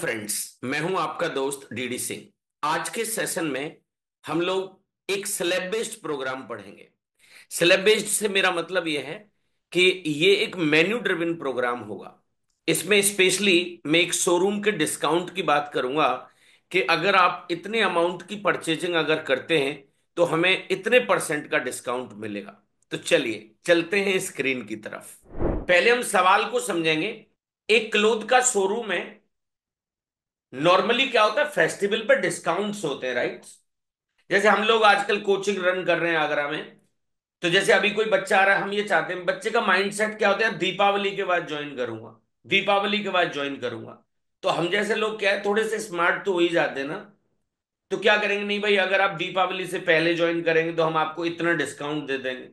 Friends मैं हूं आपका दोस्त डीडी सिंह आज के सेशन में हम लोग एक स्लेब बेस्ड प्रोग्राम पढ़ेंगे स्लेब बेस्ड से मेरा मतलब यह है कि ये एक मेन्यू ड्रिविन प्रोग्राम होगा इसमें स्पेशली मैं एक शोरूम के डिस्काउंट की बात करूंगा कि अगर आप इतने अमाउंट की परचेजिंग अगर करते हैं तो हमें इतने परसेंट का डिस्काउंट मिलेगा तो चलिए चलते हैं स्क्रीन की तरफ पहले हम सवाल को समझेंगे एक क्लोथ का शोरूम है नॉर्मली क्या होता है फेस्टिवल पर डिस्काउंट्स होते हैं राइट जैसे हम लोग आजकल कोचिंग रन कर रहे हैं आगरा में तो जैसे अभी कोई बच्चा आ रहा है हम ये चाहते हैं बच्चे का माइंडसेट क्या होता है दीपावली के बाद ज्वाइन करूंगा दीपावली के बाद ज्वाइन करूंगा तो हम जैसे लोग क्या है थोड़े से स्मार्ट तो हो ही जाते हैं ना तो क्या करेंगे नहीं भाई अगर आप दीपावली से पहले ज्वाइन करेंगे तो हम आपको इतना डिस्काउंट दे देंगे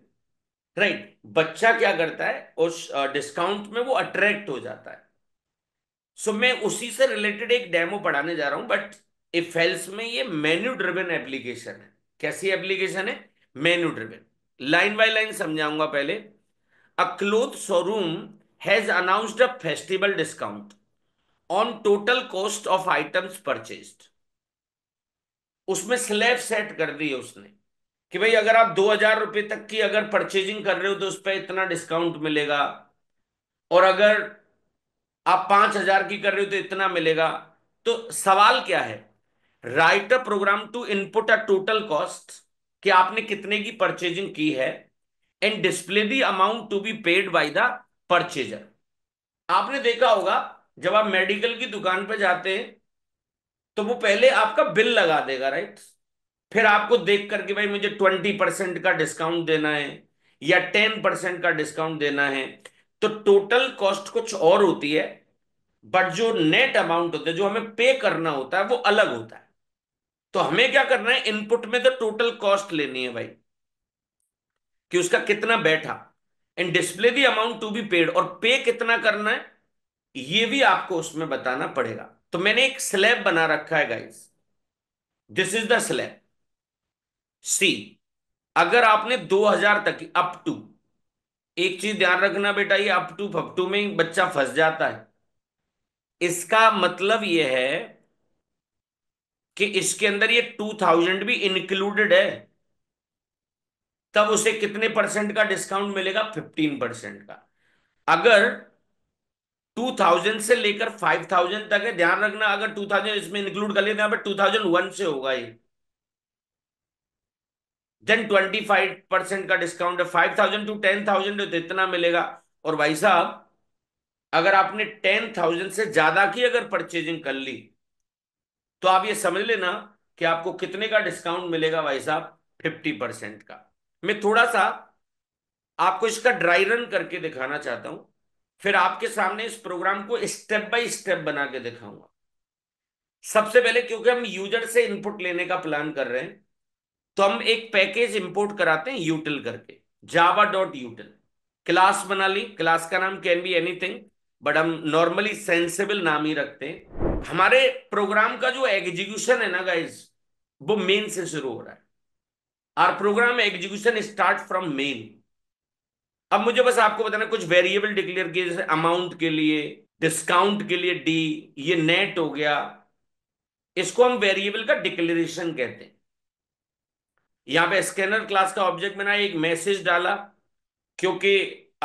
राइट बच्चा क्या करता है उस डिस्काउंट में वो अट्रैक्ट हो जाता है सो so, मैं उसी से रिलेटेड एक डेमो पढ़ाने जा रहा हूं बट इफ में ये मेन्यू ड्रिवेन एप्लीकेशन है कैसी एप्लीकेशन है menu driven line by line समझाऊंगा पहले a cloth showroom has announced a festival discount on total cost of items purchased उसमें स्लैब सेट कर दी है उसने कि भाई अगर आप दो हजार रुपए तक की अगर परचेजिंग कर रहे हो तो उस पर इतना डिस्काउंट मिलेगा और अगर आप पांच हजार की कर रहे हो तो इतना मिलेगा तो सवाल क्या है right a program to input a total cost कि आपने कितने की परचेजिंग की है and display the amount to be paid by the purchaser आपने देखा होगा जब आप मेडिकल की दुकान पर जाते हैं तो वो पहले आपका बिल लगा देगा राइट फिर आपको देख करके भाई मुझे ट्वेंटी परसेंट का डिस्काउंट देना है या टेन परसेंट का डिस्काउंट देना है तो टोटल कॉस्ट कुछ और होती है बट जो नेट अमाउंट होता है जो हमें पे करना होता है वो अलग होता है तो हमें क्या करना है इनपुट में तो टोटल कॉस्ट लेनी है भाई कि उसका कितना बैठा and display the amount to be paid और पे कितना करना है ये भी आपको उसमें बताना पड़ेगा तो मैंने एक स्लैब बना रखा है guys this is the slab see अगर आपने 2000 तक अप टू एक चीज ध्यान रखना बेटा ये अप टू फपटू में बच्चा फंस जाता है इसका मतलब यह है कि इसके अंदर ये टू थाउजेंड भी इंक्लूडेड है तब उसे कितने परसेंट का डिस्काउंट मिलेगा फिफ्टीन परसेंट का अगर टू थाउजेंड से लेकर फाइव थाउजेंड तक है ध्यान रखना अगर टू थाउजेंड इसमें इंक्लूड कर लेते हैं टू थाउजेंड वन से होगा ये देन ट्वेंटी फाइव परसेंट का डिस्काउंट है five thousand to ten thousand तो इतना मिलेगा और भाई साहब अगर आपने टेन थाउजेंड से ज्यादा की अगर परचेजिंग कर ली तो आप ये समझ लेना कि आपको कितने का डिस्काउंट मिलेगा भाई साहब फिफ्टी परसेंट का मैं थोड़ा सा आपको इसका ड्राई रन करके दिखाना चाहता हूं फिर आपके सामने इस प्रोग्राम को स्टेप बाय स्टेप बना के दिखाऊंगा सबसे पहले क्योंकि हम यूजर से इनपुट लेने का प्लान कर रहे हैं तो हम एक पैकेज इंपोर्ट कराते हैं यूटिल करके जावा डॉट यूटिल क्लास बना ली क्लास का नाम कैन बी एनीथिंग बट हम नॉर्मली सेंसेबल नाम ही रखते हैं हमारे प्रोग्राम का जो एग्जीक्यूशन है ना गाइज वो मेन से शुरू हो रहा है our program execution start from main अब मुझे बस आपको बताना कुछ वेरिएबल डिक्लेयर किए जैसे अमाउंट के लिए डिस्काउंट के लिए डी ये नेट हो गया इसको हम वेरिएबल का डिक्लेरेशन कहते हैं यहां पे स्कैनर क्लास का ऑब्जेक्ट बनाया एक मैसेज डाला क्योंकि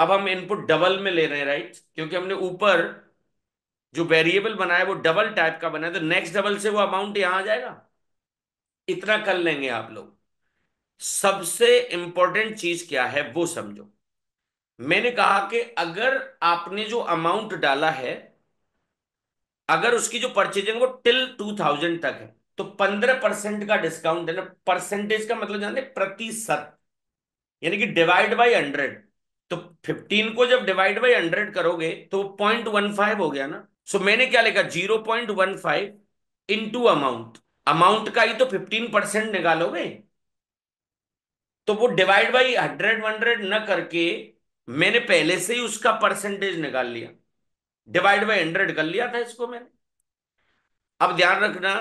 अब हम इनपुट डबल में ले रहे हैं राइट क्योंकि हमने ऊपर जो वेरिएबल बनाया वो डबल टाइप का बनाया तो नेक्स्ट डबल से वो अमाउंट यहां आ जाएगा इतना कर लेंगे आप लोग सबसे इंपॉर्टेंट चीज क्या है वो समझो मैंने कहा कि अगर आपने जो अमाउंट डाला है अगर उसकी जो परचेजिंग वो टिल टू थाउजेंड तक है तो पंद्रह परसेंट का डिस्काउंट देना परसेंटेज का मतलब जानते प्रतिशत यानी कि डिवाइड बाई हंड्रेड तो फिफ्टीन को जब डिवाइड बाई हंड्रेड करोगे तो पॉइंट वन फाइव हो गया ना सो so, मैंने क्या लिखा zero point one five into amount amount का ही तो फिफ्टीन परसेंट निकालोगे तो वो डिवाइड बाई हंड्रेड हंड्रेड न करके मैंने पहले से ही उसका परसेंटेज निकाल लिया डिवाइड बाई हंड्रेड कर लिया था इसको मैंने अब ध्यान रखना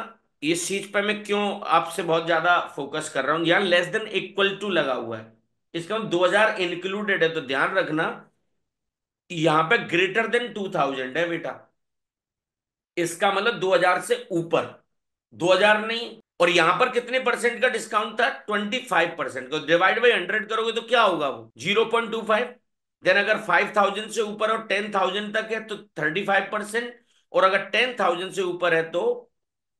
इस चीज पर मैं क्यों आपसे बहुत ज्यादा फोकस कर रहा हूं यहाँ लेस देन इक्वल टू लगा हुआ है इसका हम 2000 इंक्लूडेड है तो ध्यान रखना यहां पे ग्रेटर देन 2000 है बेटा इसका मतलब 2000 से ऊपर 2000 नहीं और यहां पर कितने परसेंट का डिस्काउंट था 25 परसेंट डिवाइड बाई हंड्रेड करोगे तो क्या होगा वो फाइव देन अगर थाउजेंड से ऊपर और 10000 तक है तो फाइव परसेंट और अगर थाउजेंड से ऊपर है तो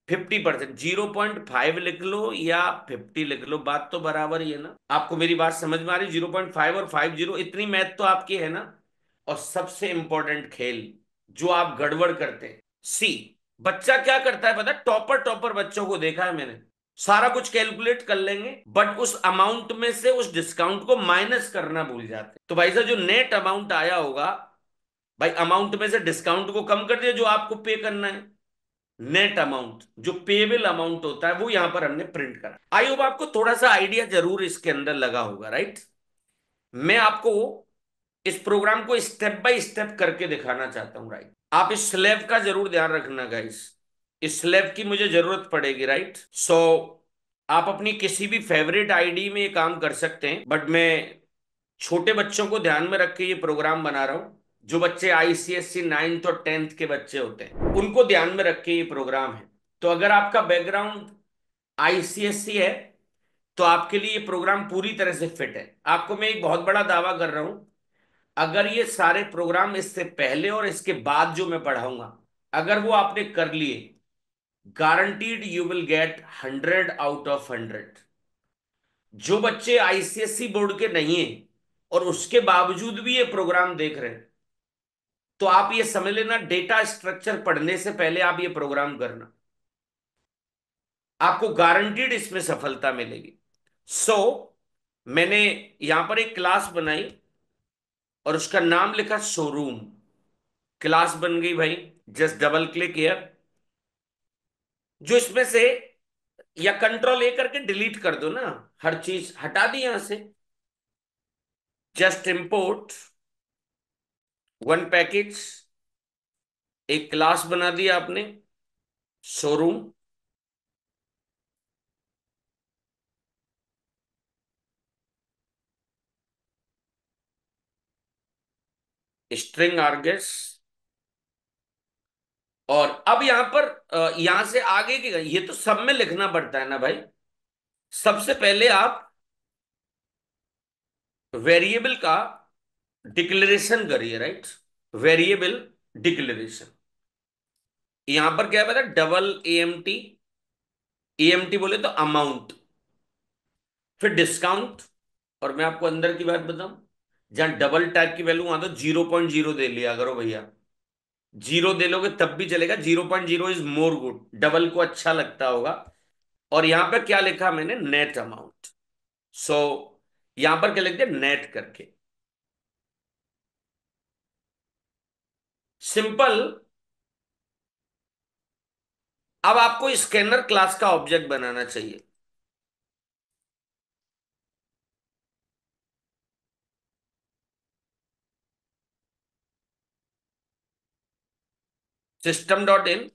fifty percent zero point five लिख लो या फिफ्टी लिख लो बात तो बराबर ही है ना आपको मेरी बात समझ में आ रही जीरो पॉइंट फाइव और फाइव जीरो इतनी मैथ तो आपकी है ना और सबसे इंपॉर्टेंट खेल जो आप गड़बड़ करते हैं सी बच्चा क्या करता है पता टॉपर टॉपर बच्चों को देखा है मैंने सारा कुछ कैलकुलेट कर लेंगे बट उस अमाउंट में से उस डिस्काउंट को माइनस करना भूल जाते तो भाई साहब जो नेट अमाउंट आया होगा भाई अमाउंट में से डिस्काउंट को कम कर दिया जो आपको पे करना है नेट अमाउंट जो पेबल अमाउंट होता है वो यहां पर हमने प्रिंट करा आई होप आपको थोड़ा सा आइडिया जरूर इसके अंदर लगा होगा राइट मैं आपको इस प्रोग्राम को स्टेप बाय स्टेप करके दिखाना चाहता हूं राइट आप इस स्लेब का जरूर ध्यान रखना गाइस इस स्लेब की मुझे जरूरत पड़ेगी राइट सो so, आप अपनी किसी भी फेवरेट आईडी में ये काम कर सकते हैं बट मैं छोटे बच्चों को ध्यान में रख के ये प्रोग्राम बना रहा हूं जो बच्चे आईसीएससी नाइन्थ और टेंथ के बच्चे होते हैं उनको ध्यान में रख के ये प्रोग्राम है तो अगर आपका बैकग्राउंड आईसीएससी है तो आपके लिए ये प्रोग्राम पूरी तरह से फिट है आपको मैं एक बहुत बड़ा दावा कर रहा हूं अगर ये सारे प्रोग्राम इससे पहले और इसके बाद जो मैं पढ़ाऊंगा अगर वो आपने कर लिए guaranteed you will get hundred out of hundred जो बच्चे आईसीएससी बोर्ड के नहीं है और उसके बावजूद भी ये प्रोग्राम देख रहे हैं तो आप ये समझ लेना डेटा स्ट्रक्चर पढ़ने से पहले आप ये प्रोग्राम करना आपको गारंटीड इसमें सफलता मिलेगी सो so, मैंने यहां पर एक क्लास बनाई और उसका नाम लिखा शोरूम क्लास बन गई भाई जस्ट डबल क्लिक एयर जो इसमें से या कंट्रोल ए करके डिलीट कर दो ना हर चीज हटा दी यहां से जस्ट इंपोर्ट वन पैकेज एक क्लास बना दिया आपने शोरूम स्ट्रिंग आर्गेस और अब यहां पर यहां से आगे की ये तो सब में लिखना पड़ता है ना भाई सबसे पहले आप वेरिएबल का डिक्लेरेशन करिए राइट वेरिएबल डिक्लेरेशन यहां पर क्या बता double A M T A M T बोले तो अमाउंट फिर डिस्काउंट और मैं आपको अंदर की बात बताऊं जहां डबल टाइप की वैल्यू वहां तो जीरो पॉइंट जीरो दे लिया करो भैया जीरो दे लोगे तब भी चलेगा zero point zero is more good double को अच्छा लगता होगा और यहां पर क्या लिखा मैंने नेट अमाउंट सो so, यहां पर क्या लिख दिया नेट करके सिंपल अब आपको स्कैनर क्लास का ऑब्जेक्ट बनाना चाहिए सिस्टम डॉट इन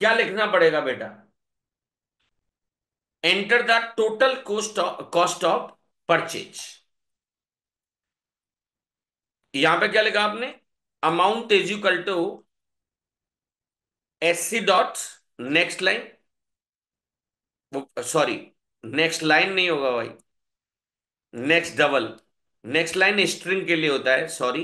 क्या लिखना पड़ेगा बेटा enter the total cost cost of purchase यहां पे क्या लिखा आपने amount is equal to S C dot next line sorry next line नहीं होगा भाई next double next line string के लिए होता है sorry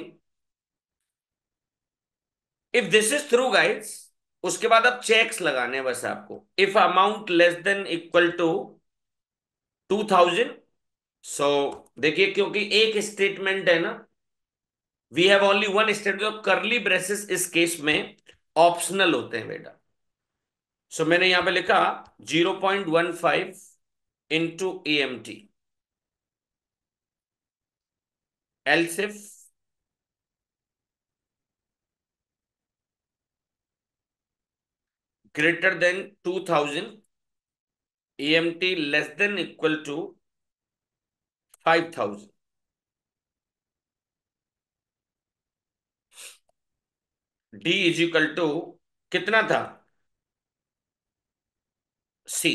if this is through guides उसके बाद अब चेक्स लगाने बस आपको if amount less than equal to two thousand so देखिए क्योंकि एक स्टेटमेंट है ना we have only one statement curly braces इस केस में ऑप्शनल होते हैं बेटा सो so, मैंने यहां पे लिखा zero point one five into E M T else if greater than 2000 less less than equal to 5000 D is equal to कितना था सी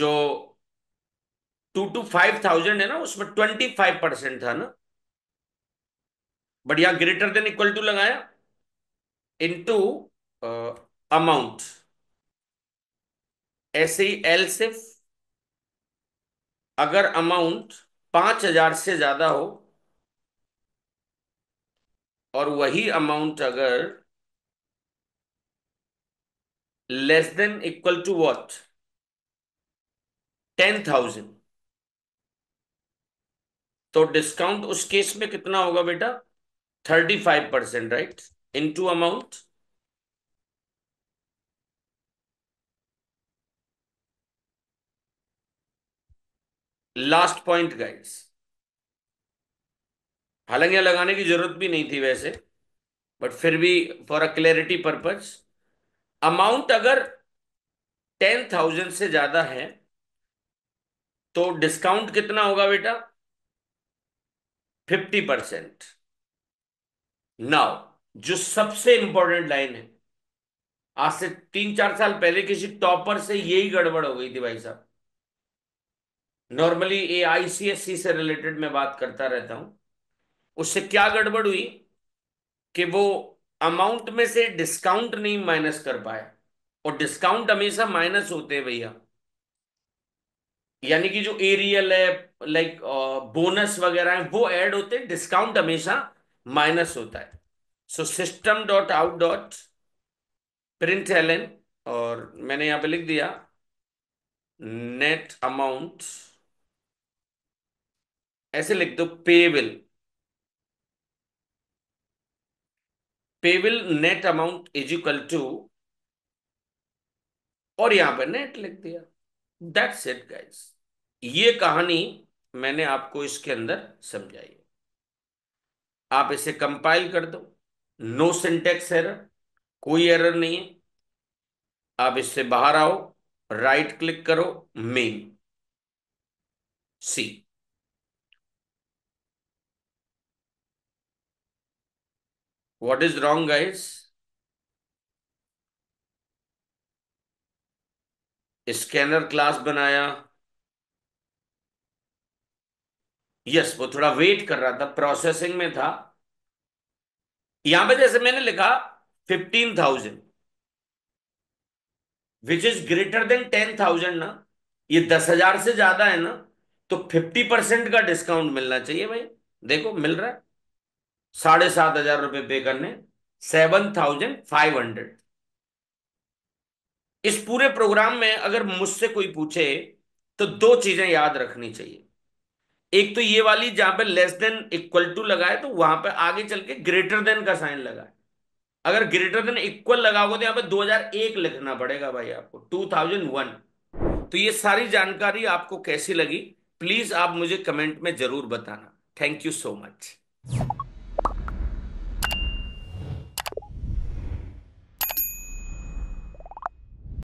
जो टू टू फाइव थाउजेंड है ना उसमें ट्वेंटी फाइव परसेंट था ना बट यहां ग्रेटर देन इक्वल टू लगाया इनटू अमाउंट uh, ऐसे ही एल सिर्फ अगर अमाउंट पांच हजार से ज्यादा हो और वही अमाउंट अगर less than equal to what ten thousand तो डिस्काउंट उस केस में कितना होगा बेटा thirty five percent right into amount last point guides हालांकि लगाने की जरूरत भी नहीं थी वैसे बट फिर भी for a clarity purpose amount अगर टेन थाउजेंड से ज्यादा है तो डिस्काउंट कितना होगा बेटा फिफ्टी परसेंट नाउ जो सबसे इंपॉर्टेंट लाइन है आज से तीन चार साल पहले किसी टॉपर से यही गड़बड़ हो गई थी भाई साहब नॉर्मली ए आईसीएससी से रिलेटेड मैं बात करता रहता हूं उससे क्या गड़बड़ हुई कि वो अमाउंट में से डिस्काउंट नहीं माइनस कर पाया और डिस्काउंट हमेशा माइनस होते हैं भैया यानी कि जो एरियल है लाइक बोनस वगैरह है वो ऐड होते हैं डिस्काउंट हमेशा माइनस होता है so system dot out dot print ln और मैंने यहां पे लिख दिया नेट अमाउंट ऐसे लिख दो payable payable net amount is equal to और यहां पर नेट लिख दिया दैट्स इट गाइस ये कहानी मैंने आपको इसके अंदर समझाई आप इसे कंपाइल कर दो नो सिंटेक्स एरर कोई एरर नहीं है आप इससे बाहर आओ राइट क्लिक करो main see What is wrong, guys? Scanner class बनाया यस वो थोड़ा वेट कर रहा था प्रोसेसिंग में था यहां पे जैसे मैंने लिखा fifteen thousand which is greater than ten thousand ना ये दस हजार से ज्यादा है ना तो फिफ्टी परसेंट का डिस्काउंट मिलना चाहिए भाई देखो मिल रहा है साढ़े सात हजार रुपए पे करने सेवन थाउजेंड फाइव हंड्रेड इस पूरे प्रोग्राम में अगर मुझसे कोई पूछे तो दो चीजें याद रखनी चाहिए एक तो ये वाली जहां पे लेस देन इक्वल टू लगाए तो वहां पे आगे चल के ग्रेटर देन का साइन लगाए अगर ग्रेटर देन इक्वल लगाओगे तो यहाँ पे 2001 लिखना पड़ेगा भाई आपको 2001 तो ये सारी जानकारी आपको कैसी लगी प्लीज आप मुझे कमेंट में जरूर बताना थैंक यू सो मच